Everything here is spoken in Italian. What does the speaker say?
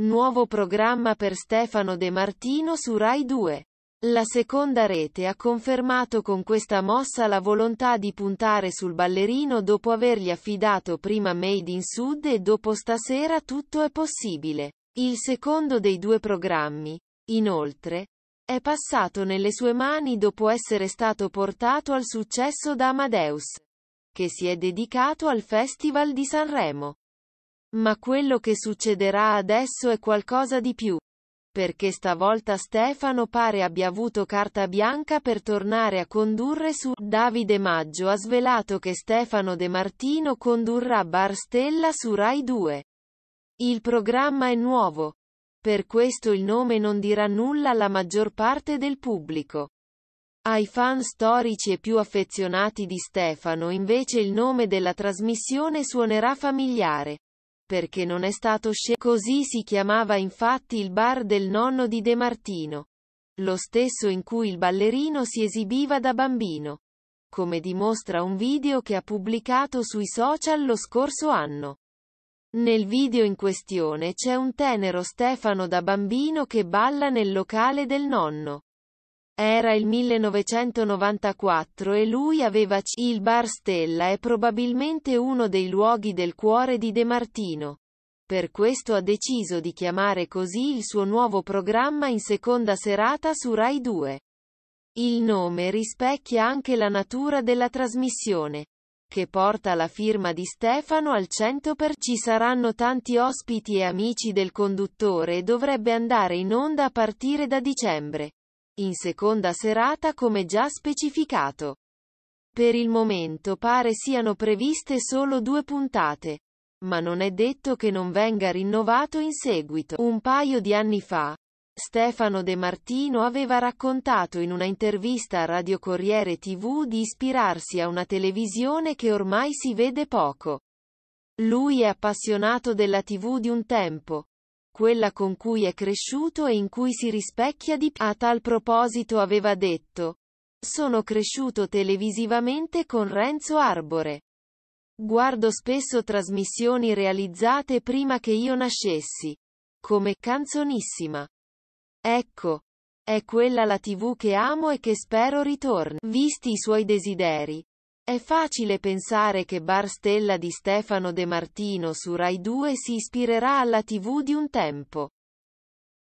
Nuovo programma per Stefano De Martino su Rai 2. La seconda rete ha confermato con questa mossa la volontà di puntare sul ballerino dopo avergli affidato prima Made in Sud e dopo stasera tutto è possibile. Il secondo dei due programmi, inoltre, è passato nelle sue mani dopo essere stato portato al successo da Amadeus, che si è dedicato al Festival di Sanremo. Ma quello che succederà adesso è qualcosa di più. Perché stavolta Stefano pare abbia avuto carta bianca per tornare a condurre su Davide Maggio ha svelato che Stefano De Martino condurrà Bar Stella su Rai 2. Il programma è nuovo. Per questo il nome non dirà nulla alla maggior parte del pubblico. Ai fan storici e più affezionati di Stefano invece il nome della trasmissione suonerà familiare perché non è stato scelto. Così si chiamava infatti il bar del nonno di De Martino, lo stesso in cui il ballerino si esibiva da bambino, come dimostra un video che ha pubblicato sui social lo scorso anno. Nel video in questione c'è un tenero Stefano da bambino che balla nel locale del nonno. Era il 1994 e lui aveva c- il Bar Stella è probabilmente uno dei luoghi del cuore di De Martino. Per questo ha deciso di chiamare così il suo nuovo programma in seconda serata su Rai 2. Il nome rispecchia anche la natura della trasmissione, che porta la firma di Stefano al 100%. Ci saranno tanti ospiti e amici del conduttore e dovrebbe andare in onda a partire da dicembre in seconda serata come già specificato. Per il momento pare siano previste solo due puntate, ma non è detto che non venga rinnovato in seguito. Un paio di anni fa, Stefano De Martino aveva raccontato in una intervista a Radio Corriere TV di ispirarsi a una televisione che ormai si vede poco. Lui è appassionato della TV di un tempo, quella con cui è cresciuto e in cui si rispecchia di più. A tal proposito aveva detto. Sono cresciuto televisivamente con Renzo Arbore. Guardo spesso trasmissioni realizzate prima che io nascessi. Come canzonissima. Ecco. È quella la tv che amo e che spero ritorni. Visti i suoi desideri, è facile pensare che Bar Stella di Stefano De Martino su Rai 2 si ispirerà alla TV di un tempo.